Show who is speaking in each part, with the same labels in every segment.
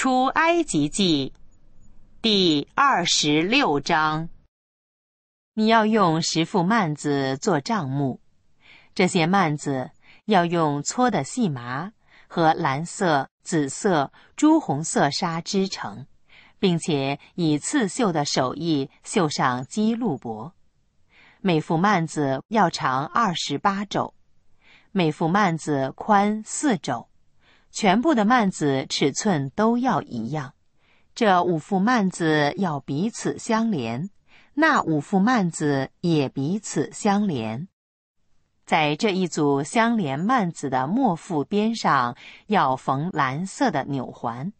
Speaker 1: 出埃及记第二十六章。你要用十副幔子做帐幕，这些幔子要用搓的细麻和蓝色、紫色、朱红色纱织成，并且以刺绣的手艺绣上基路帛。每副幔子要长二十八肘，每副幔子宽四肘。全部的幔子尺寸都要一样，这五副幔子要彼此相连，那五副幔子也彼此相连。在这一组相连幔子的末副边上要缝蓝色的纽环，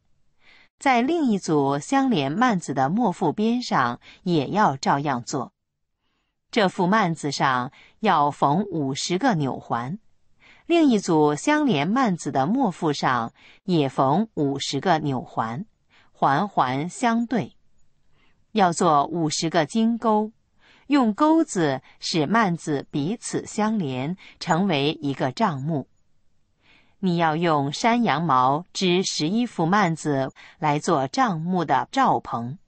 Speaker 1: 在另一组相连幔子的末副边上也要照样做。这副幔子上要缝五十个纽环。另一组相连幔子的末腹上也缝五十个纽环，环环相对。要做五十个金钩，用钩子使幔子彼此相连，成为一个帐幕。你要用山羊毛织十一副幔子来做帐幕的罩棚，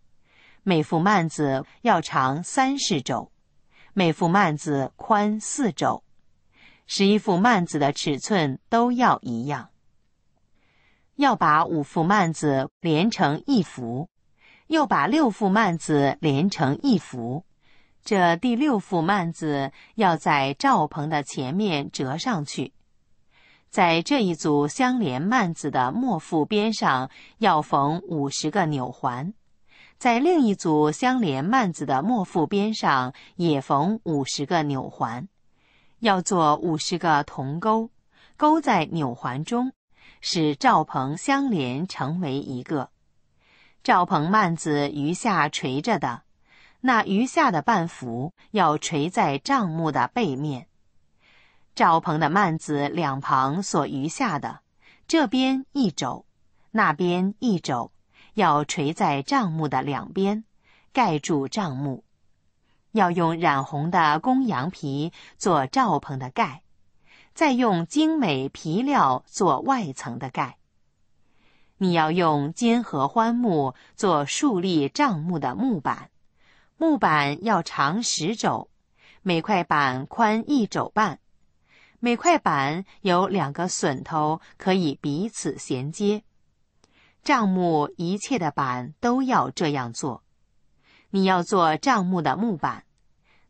Speaker 1: 每副幔子要长三十肘，每副幔子宽四肘。十一副幔子的尺寸都要一样，要把五副幔子连成一幅，又把六副幔子连成一幅。这第六副幔子要在罩棚的前面折上去，在这一组相连幔子的末副边上要缝五十个纽环，在另一组相连幔子的末副边上也缝五十个纽环。要做五十个铜钩，钩在纽环中，使罩棚相连成为一个。罩棚幔子余下垂着的，那余下的半幅要垂在帐幕的背面。罩棚的幔子两旁所余下的，这边一肘，那边一肘，要垂在帐幕的两边，盖住帐幕。要用染红的公羊皮做罩棚的盖，再用精美皮料做外层的盖。你要用金合欢木做竖立帐木的木板，木板要长十肘，每块板宽一肘半，每块板有两个榫头可以彼此衔接。帐木一切的板都要这样做。你要做帐目的木板，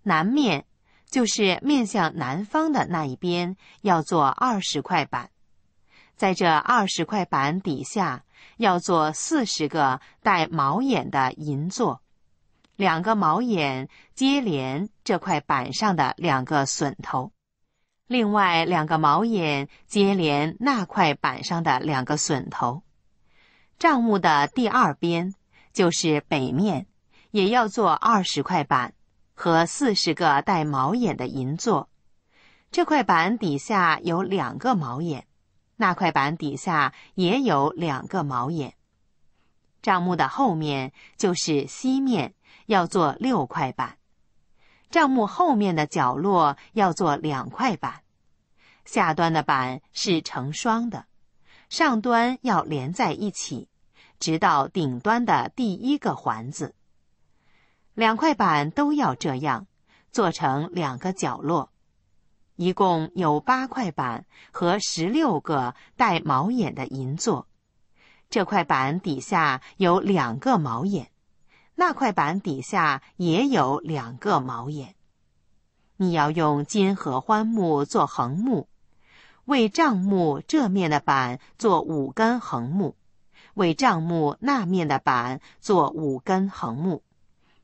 Speaker 1: 南面就是面向南方的那一边，要做二十块板，在这二十块板底下要做四十个带毛眼的银座，两个毛眼接连这块板上的两个榫头，另外两个毛眼接连那块板上的两个榫头。帐目的第二边就是北面。也要做二十块板和四十个带毛眼的银座，这块板底下有两个毛眼，那块板底下也有两个毛眼。账目的后面就是西面，要做六块板，账目后面的角落要做两块板，下端的板是成双的，上端要连在一起，直到顶端的第一个环子。两块板都要这样做成两个角落，一共有八块板和十六个带毛眼的银座。这块板底下有两个毛眼，那块板底下也有两个毛眼。你要用金合欢木做横木，为帐木这面的板做五根横木，为帐木那面的板做五根横木。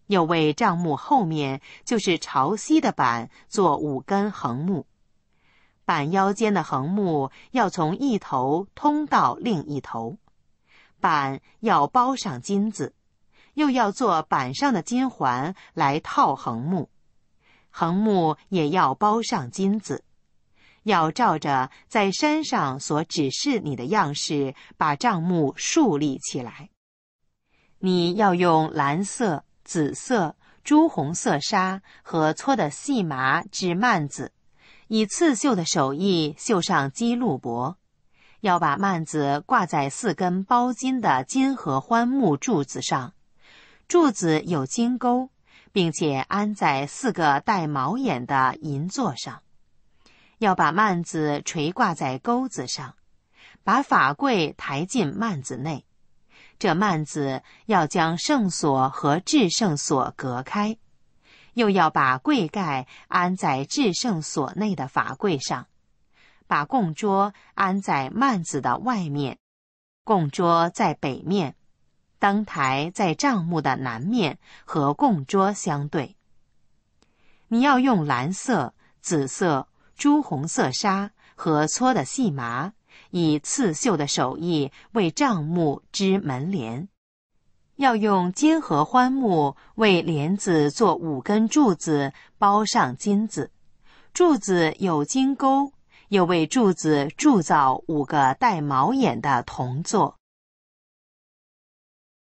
Speaker 1: 又为帐目后面就是朝西的板做五根横木，板腰间的横木要从一头通到另一头，板要包上金子，又要做板上的金环来套横木，横木也要包上金子，要照着在山上所指示你的样式把帐目竖立起来，你要用蓝色。紫色、朱红色纱和搓的细麻织幔子，以刺绣的手艺绣上鸡鹿帛。要把幔子挂在四根包金的金合欢木柱子上，柱子有金钩，并且安在四个带毛眼的银座上。要把幔子垂挂在钩子上，把法柜抬进幔子内。这幔子要将圣所和至圣所隔开，又要把柜盖安在至圣所内的法柜上，把供桌安在幔子的外面。供桌在北面，灯台在帐幕的南面和供桌相对。你要用蓝色、紫色、朱红色纱和搓的细麻。以刺绣的手艺为帐幕织门帘，要用金合欢木为帘子做五根柱子，包上金子。柱子有金钩，又为柱子铸造五个带毛眼的铜座。